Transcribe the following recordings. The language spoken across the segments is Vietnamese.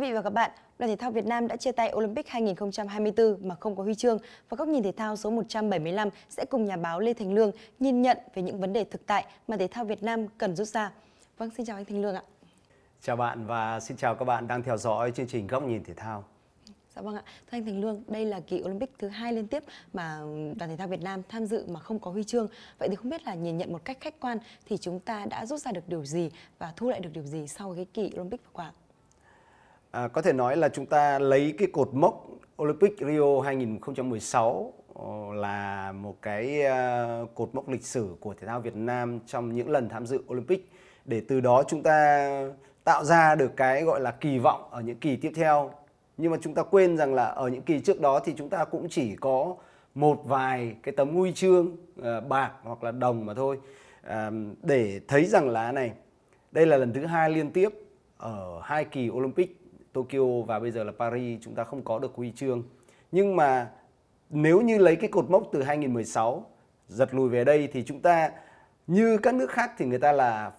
quý vị và các bạn, đoàn thể thao Việt Nam đã chia tay Olympic 2024 mà không có huy chương và góc nhìn thể thao số 175 sẽ cùng nhà báo Lê Thành Lương nhìn nhận về những vấn đề thực tại mà thể thao Việt Nam cần rút ra. Vâng, xin chào anh Thành Lương ạ. Chào bạn và xin chào các bạn đang theo dõi chương trình Góc nhìn thể thao. Dạ vâng ạ. Thưa anh Thành Lương, đây là kỳ Olympic thứ hai liên tiếp mà đoàn thể thao Việt Nam tham dự mà không có huy chương. Vậy thì không biết là nhìn nhận một cách khách quan thì chúng ta đã rút ra được điều gì và thu lại được điều gì sau cái kỳ Olympic vừa qua? À, có thể nói là chúng ta lấy cái cột mốc Olympic Rio 2016 ờ, là một cái ờ, cột mốc lịch sử của thể thao Việt Nam trong những lần tham dự Olympic để từ đó chúng ta tạo ra được cái gọi là kỳ vọng ở những kỳ tiếp theo nhưng mà chúng ta quên rằng là ở những kỳ trước đó thì chúng ta cũng chỉ có một vài cái tấm huy chương ờ, bạc hoặc là đồng mà thôi để thấy rằng là này đây là lần thứ hai liên tiếp ở hai kỳ Olympic Tokyo và bây giờ là Paris chúng ta không có được huy chương. Nhưng mà nếu như lấy cái cột mốc từ 2016 giật lùi về đây thì chúng ta như các nước khác thì người ta là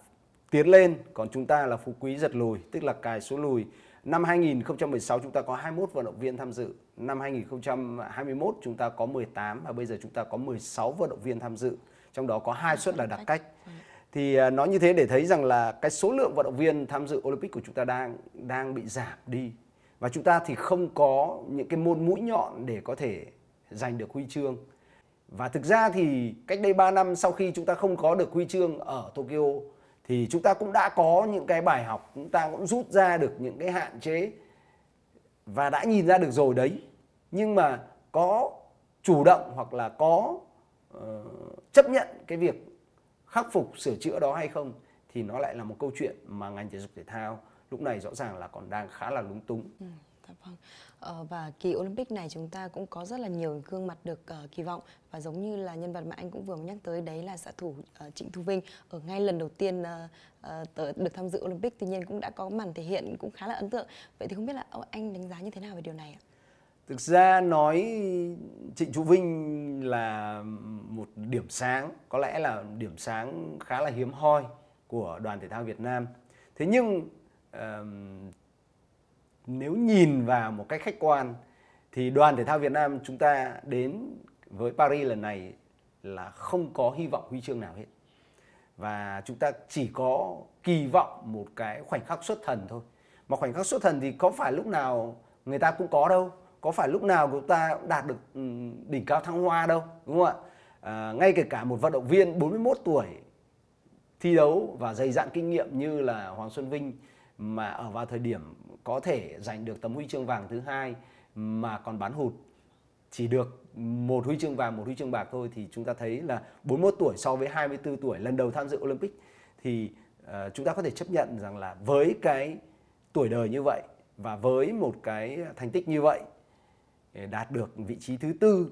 tiến lên còn chúng ta là phú quý giật lùi tức là cài số lùi năm 2016 chúng ta có 21 vận động viên tham dự năm 2021 chúng ta có 18 và bây giờ chúng ta có 16 vận động viên tham dự trong đó có hai suất là đặc vâng, cách vâng thì à, nói như thế để thấy rằng là cái số lượng vận động viên tham dự Olympic của chúng ta đang đang bị giảm đi và chúng ta thì không có những cái môn mũi nhọn để có thể giành được huy chương và thực ra thì cách đây 3 năm sau khi chúng ta không có được huy chương ở Tokyo thì chúng ta cũng đã có những cái bài học chúng ta cũng rút ra được những cái hạn chế và đã nhìn ra được rồi đấy nhưng mà có chủ động hoặc là có uh, chấp nhận cái việc khắc phục sửa chữa đó hay không thì nó lại là một câu chuyện mà ngành thể dục thể thao lúc này rõ ràng là còn đang khá là lúng túng. Ừ, dạ vâng. Ờ, và kỳ Olympic này chúng ta cũng có rất là nhiều gương mặt được uh, kỳ vọng và giống như là nhân vật mà anh cũng vừa mới nhắc tới đấy là xạ thủ uh, Trịnh Thu Vinh ở ngay lần đầu tiên uh, uh, được tham dự Olympic tuy nhiên cũng đã có màn thể hiện cũng khá là ấn tượng. Vậy thì không biết là anh đánh giá như thế nào về điều này ạ? thực ra nói trịnh Chú vinh là một điểm sáng có lẽ là điểm sáng khá là hiếm hoi của đoàn thể thao việt nam thế nhưng nếu nhìn vào một cách khách quan thì đoàn thể thao việt nam chúng ta đến với paris lần này là không có hy vọng huy chương nào hết và chúng ta chỉ có kỳ vọng một cái khoảnh khắc xuất thần thôi mà khoảnh khắc xuất thần thì có phải lúc nào người ta cũng có đâu có phải lúc nào chúng ta cũng đạt được ừ, đỉnh cao thăng hoa đâu đúng không ạ à, ngay kể cả một vận động viên 41 tuổi thi đấu và dày dặn kinh nghiệm như là Hoàng Xuân Vinh mà ở vào thời điểm có thể giành được tấm huy chương vàng thứ hai mà còn bán hụt chỉ được một huy chương vàng một huy chương bạc thôi thì chúng ta thấy là 41 tuổi so với 24 tuổi lần đầu tham dự Olympic thì uh, chúng ta có thể chấp nhận rằng là với cái tuổi đời như vậy và với một cái thành tích như vậy đạt được vị trí thứ tư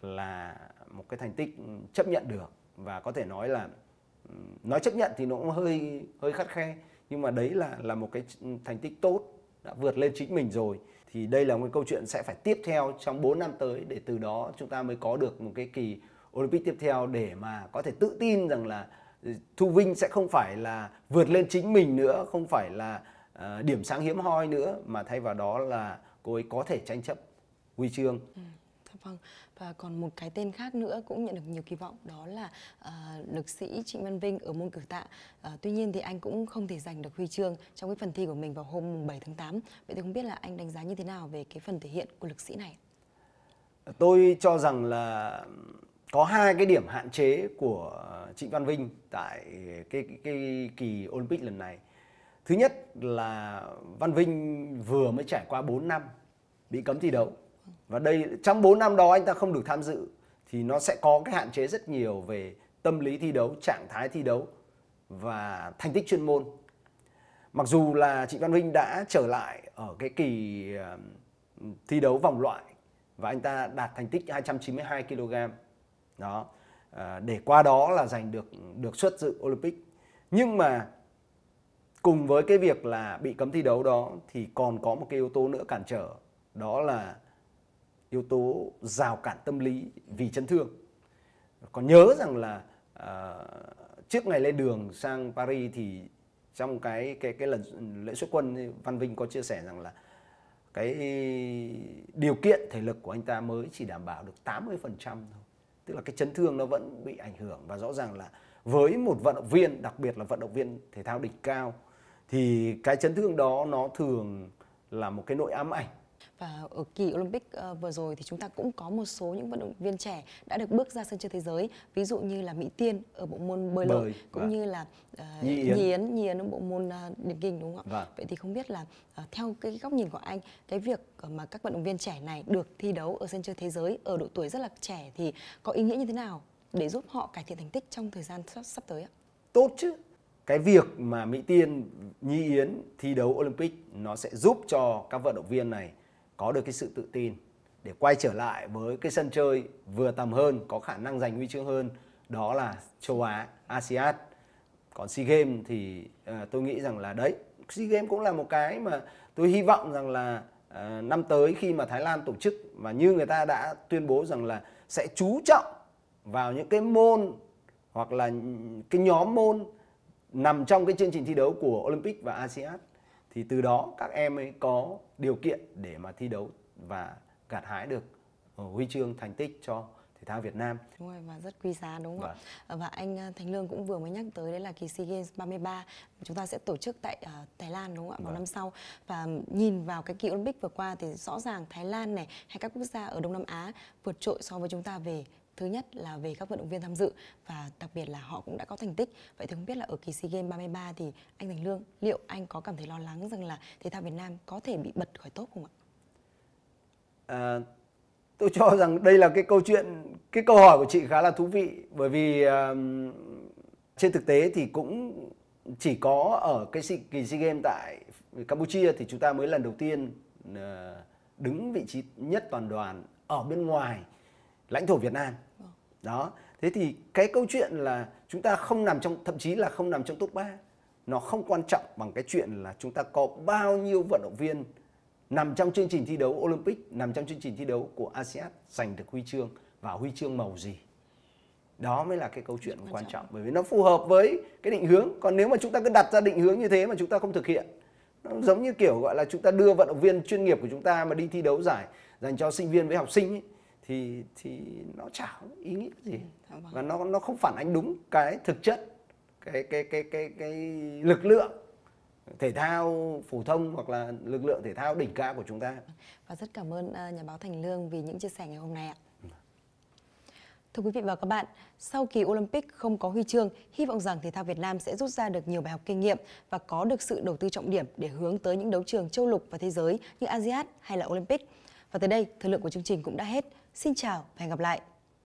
là một cái thành tích chấp nhận được và có thể nói là nói chấp nhận thì nó cũng hơi hơi khắt khe nhưng mà đấy là là một cái thành tích tốt đã vượt lên chính mình rồi thì đây là một câu chuyện sẽ phải tiếp theo trong 4 năm tới để từ đó chúng ta mới có được một cái kỳ Olympic tiếp theo để mà có thể tự tin rằng là ừ, Thu Vinh sẽ không phải là vượt lên chính mình nữa, không phải là ờ, điểm sáng hiếm hoi nữa mà thay vào đó là cô ấy có thể tranh chấp huy chương ừ. Dạ vâng, và còn một cái tên khác nữa cũng nhận được nhiều kỳ vọng đó là uh, lực sĩ Trịnh Văn Vinh ở môn cử tạ. Uh, tuy nhiên thì anh cũng không thể giành được huy chương trong cái phần thi của mình vào hôm 7 tháng 8. Vậy thì không biết là anh đánh giá như thế nào về cái phần thể hiện của lực sĩ này? Tôi cho rằng là có hai cái điểm hạn chế của Trịnh Văn Vinh tại cái, cái, cái kỳ Olympic lần này. Thứ nhất là Văn Vinh vừa mới trải qua 4 năm bị cấm thi đấu và đây trong 4 năm đó anh ta không được tham dự thì nó sẽ có cái hạn chế rất nhiều về tâm lý thi đấu, trạng thái thi đấu và thành tích chuyên môn. Mặc dù là Trịnh Văn vinh đã trở lại ở cái kỳ thi đấu vòng loại và anh ta đạt thành tích 292 kg. Đó. Ờ, để qua đó là giành được được xuất dự Olympic. Nhưng mà cùng với cái việc là bị cấm thi đấu đó thì còn có một cái yếu tố nữa cản trở đó là yếu tố rào cản tâm lý vì chấn thương còn nhớ rằng là à, trước ngày lên đường sang Paris thì trong cái cái cái lần lễ xuất quân Văn Vinh có chia sẻ rằng là cái điều kiện thể lực của anh ta mới chỉ đảm bảo được 80% thôi. Tức là cái chấn thương nó vẫn bị ảnh hưởng và rõ ràng là với một vận động viên, đặc biệt là vận động viên thể thao đỉnh cao thì cái chấn thương đó nó thường là một cái nỗi ám ảnh và ở kỳ Olympic ờ, vừa rồi thì chúng ta cũng có một số những vận động viên trẻ đã được bước ra sân chơi thế giới ví dụ như là Mỹ Tiên ở bộ môn bơi lội cũng vâng. như là uh, Nhi Yến Nhi Yến, ở bộ môn uh, ờ, điền kinh đúng không ạ? Vâng. Vậy thì không biết là uh, theo cái góc nhìn của anh cái việc mà các vận động viên trẻ này được thi đấu ở sân chơi thế giới ở độ tuổi rất là trẻ thì có ý nghĩa như thế nào để giúp họ cải thiện thành tích trong thời gian sắp, sắp tới ạ? Tốt chứ. Cái việc mà Mỹ Tiên, Nhi Yến thi đấu Olympic nó sẽ giúp cho các vận động viên này có được cái sự tự tin để quay trở lại với cái sân chơi vừa tầm hơn, có khả năng giành huy chương hơn, đó là châu Á, ASEAN. Còn SEA Games thì uh, tôi nghĩ rằng là đấy, SEA Games cũng là một cái mà tôi hy vọng rằng là uh, năm tới khi mà Thái Lan tổ chức và như người ta đã tuyên bố rằng là sẽ chú trọng vào những cái môn hoặc là cái nhóm môn nằm trong cái chương trình thi đấu của Olympic và ASEAN thì từ đó các em ấy có điều kiện để mà thi đấu và gặt hái được ờ, huy chương thành tích cho thể thao Việt Nam. Đúng rồi và rất quý giá đúng không ạ? Và. Vâng. Ờ, và anh ờ, Thành Lương cũng vừa mới nhắc tới đấy là kỳ SEA Games 33 chúng ta sẽ tổ chức tại uh, Thái Lan đúng không ạ? Vào vâng. năm sau và nhìn vào cái kỳ Olympic vừa qua thì rõ ràng Thái Lan này hay các quốc gia ở Đông Nam Á vượt trội so với chúng ta về Thứ nhất là về các vận động viên tham dự và đặc biệt là họ cũng đã có thành tích. Vậy thì không biết là ở kỳ SEA Games 33 thì anh Thành Lương liệu anh có cảm thấy lo lắng rằng là thể thao Việt Nam có thể bị bật khỏi tốt không ạ? À, tôi cho rằng đây là cái câu chuyện cái câu hỏi của chị khá là thú vị bởi vì um, trên thực tế thì cũng chỉ có ở cái kỳ SEA Games tại Campuchia thì chúng ta mới lần đầu tiên ờ, đứng vị trí nhất toàn đoàn ở bên ngoài lãnh thổ Việt Nam vâng. đó thế thì cái câu chuyện là chúng ta không nằm trong thậm chí là không nằm trong top 3 nó không quan trọng bằng cái chuyện là chúng ta có bao nhiêu vận động viên nằm trong chương trình thi đấu Olympic nằm trong chương trình thi đấu của ASEAN giành được huy chương và huy chương màu gì đó mới là cái câu chuyện quan, quan trọng. trọng bởi vì nó phù hợp với cái định hướng còn nếu mà chúng ta cứ đặt ra định hướng như thế mà chúng ta không thực hiện nó giống như kiểu gọi là chúng ta đưa vận động viên chuyên nghiệp của chúng ta mà đi thi đấu giải dành cho sinh viên với học sinh ấy, thì thì nó chả ý nghĩa gì ừ, và nó nó không phản ánh đúng cái thực chất cái cái cái cái cái lực lượng thể thao phổ thông hoặc là lực lượng thể thao đỉnh cao của chúng ta và rất cảm ơn à, nhà báo Thành Lương vì những chia sẻ ngày hôm nay ạ. Thưa quý vị và các bạn, sau kỳ Olympic không có huy chương, hy vọng rằng thể thao Việt Nam sẽ rút ra được nhiều bài học kinh nghiệm và có được sự đầu tư trọng điểm để hướng tới những đấu trường châu lục và thế giới như ASEAN hay là Olympic. Và tới đây, thời lượng của chương trình cũng đã hết. Xin chào và hẹn gặp lại.